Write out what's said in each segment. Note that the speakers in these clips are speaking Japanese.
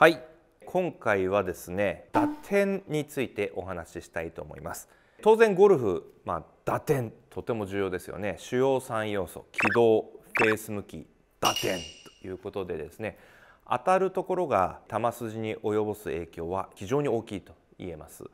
はい今回はですね打点についてお話ししたいと思います当然ゴルフまあ、打点とても重要ですよね主要3要素軌道フェース向き打点ということでですね当たるところが球筋に及ぼす影響は非常に大きいと言えます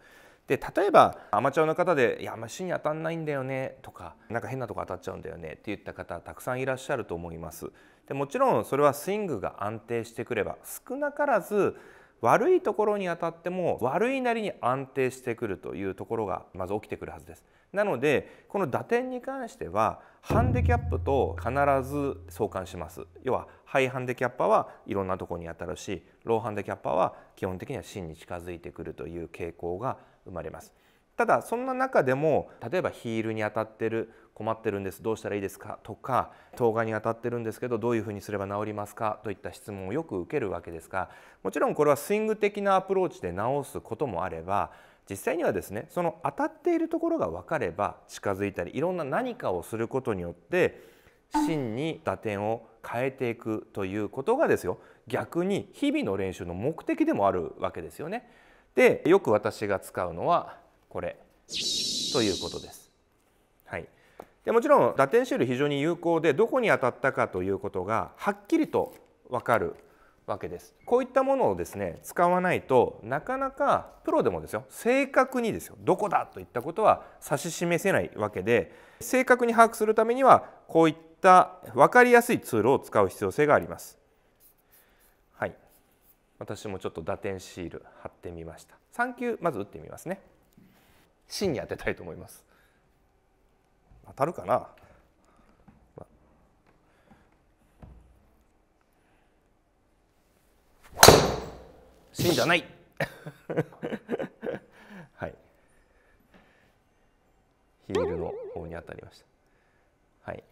で例えばアマチュアの方で「いやま芯に当たんないんだよね」とか「なんか変なとこ当たっちゃうんだよね」って言った方たくさんいらっしゃると思います。でもちろんそれはスイングが安定してくれば少なからず悪いところに当たっても悪いなりに安定してくるというところがまず起きてくるはずです。なのでこの打点に関してはハンデキャップと必ず相関します。要はハイハンデキャッパーはいろんなところに当たるしローハンデキャッパーは基本的には芯に近づいてくるという傾向が生まれますただそんな中でも例えばヒールに当たってる困ってるんですどうしたらいいですかとか当画に当たってるんですけどどういうふうにすれば治りますかといった質問をよく受けるわけですがもちろんこれはスイング的なアプローチで治すこともあれば実際にはですねその当たっているところが分かれば近づいたりいろんな何かをすることによって真に打点を変えていくということがですよ逆に日々の練習の目的でもあるわけですよね。でよく私が使うのはこれということです。はい、でもちろん打点ール非常に有効でどこに当たったかということがはっきりと分かるわけです。こういったものをですね使わないとなかなかプロでもですよ正確にですよどこだといったことは指し示せないわけで正確に把握するためにはこういった分かりやすいツールを使う必要性があります。私もちょっと打点シール貼ってみました3球まず打ってみますね芯に当てたいと思います当たるかな芯じゃない はいヒールの方に当たりましたはい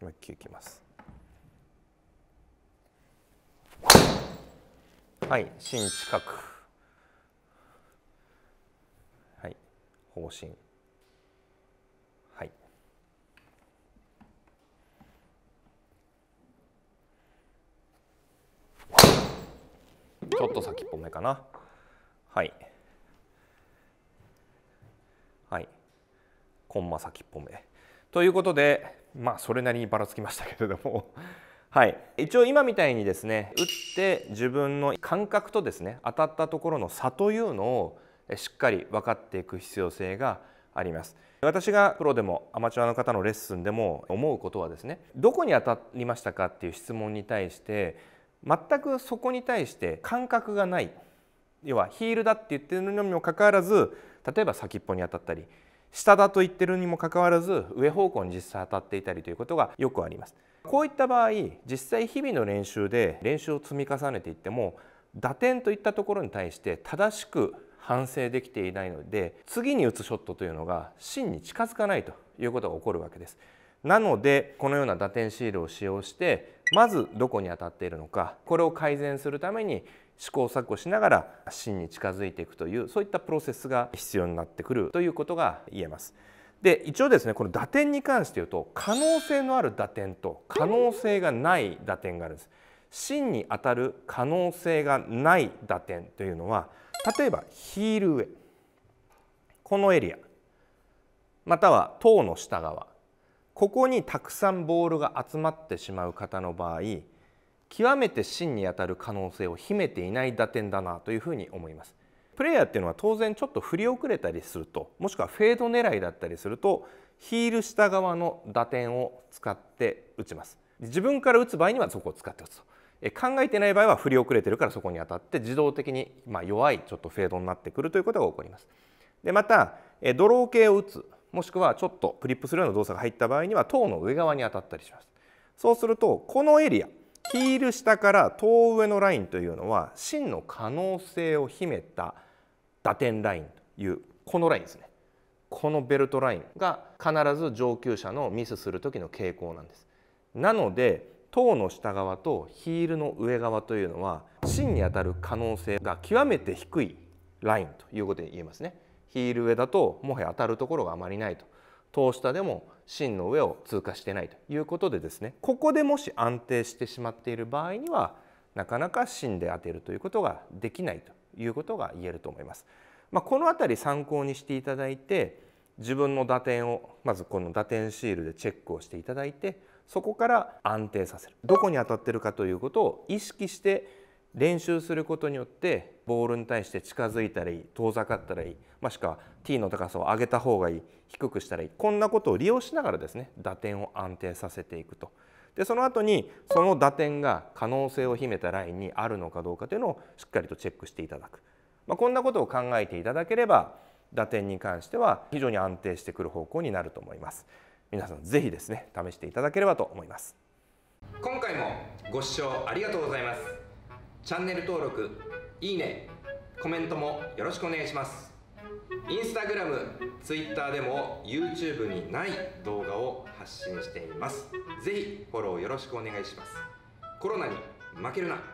今いきますはい新近くはい方針はいちょっと先っぽめかなはいはいコンマ先っぽめということでまあそれなりにばらつきましたけれどもはい、一応今みたいにですね打って自分の感覚とですね当たったところの差というのをしっかり分かっていく必要性があります私がプロでもアマチュアの方のレッスンでも思うことはですねどこに当たりましたかっていう質問に対して全くそこに対して感覚がない要はヒールだって言ってるのにもかかわらず例えば先っぽに当たったり下だと言ってるにもかかわらず上方向に実際当たっていたりということがよくありますこういった場合実際日々の練習で練習を積み重ねていっても打点といったところに対して正しく反省できていないので次に打つショットというのが芯に近づかないということが起こるわけですなのでこのような打点シールを使用してまずどこに当たっているのかこれを改善するために試行錯誤しながら真に近づいていくというそういったプロセスが必要になってくるということが言えます。で一応ですねこの打点に関して言うと可能性のある打点と可能性がない打点があるんです。真に当たる可能性がない打点というのは例えばヒール上このエリアまたは塔の下側ここにたくさんボールが集まってしまう方の場合極めて真に当たる可能性を秘めていない打点だなというふうに思います。プレイヤーっていうのは当然ちょっと振り遅れたりするともしくはフェード狙いだったりするとヒール下側の打点を使って打ちます自分から打つ場合にはそこを使って打つと考えてない場合は振り遅れてるからそこに当たって自動的に、ま弱いちょっとフェードになってくるということが起こりますでまたドロー系を打つもしくはちょっとプリップするような動作が入った場合には塔の上側に当たったりしますそうするとこのエリアヒール下から頭上のラインというのは真の可能性を秘めた打点ラインというこのラインですねこのベルトラインが必ず上級者のミスする時の傾向なんですなので塔の下側とヒールの上側というのは芯に当たる可能性が極めて低いラインということで言えますねヒール上だともはや当たるところがあまりないと塔下でも芯の上を通過してないということでですねここでもし安定してしまっている場合にはなかなか芯で当てるということができないということが言えると思います。まあ、この辺り参考にしていただいて自分の打点をまずこの打点シールでチェックをしていただいてそこから安定させるどこに当たってるかということを意識して練習することによってボールに対して近づいたらいい遠ざかったらいいもしくはティーの高さを上げた方がいい低くしたらいいこんなことを利用しながらですね打点を安定させていくと。でその後にその打点が可能性を秘めたラインにあるのかどうかというのをしっかりとチェックしていただく、まあ、こんなことを考えていただければ打点に関しては非常に安定してくる方向になると思います皆さんぜひですね試していただければと思います今回もご視聴ありがとうございますチャンネル登録いいねコメントもよろしくお願いしますインスタグラム、Twitter でも YouTube にない動画を発信しています。ぜひフォローよろしくお願いします。コロナに負けるな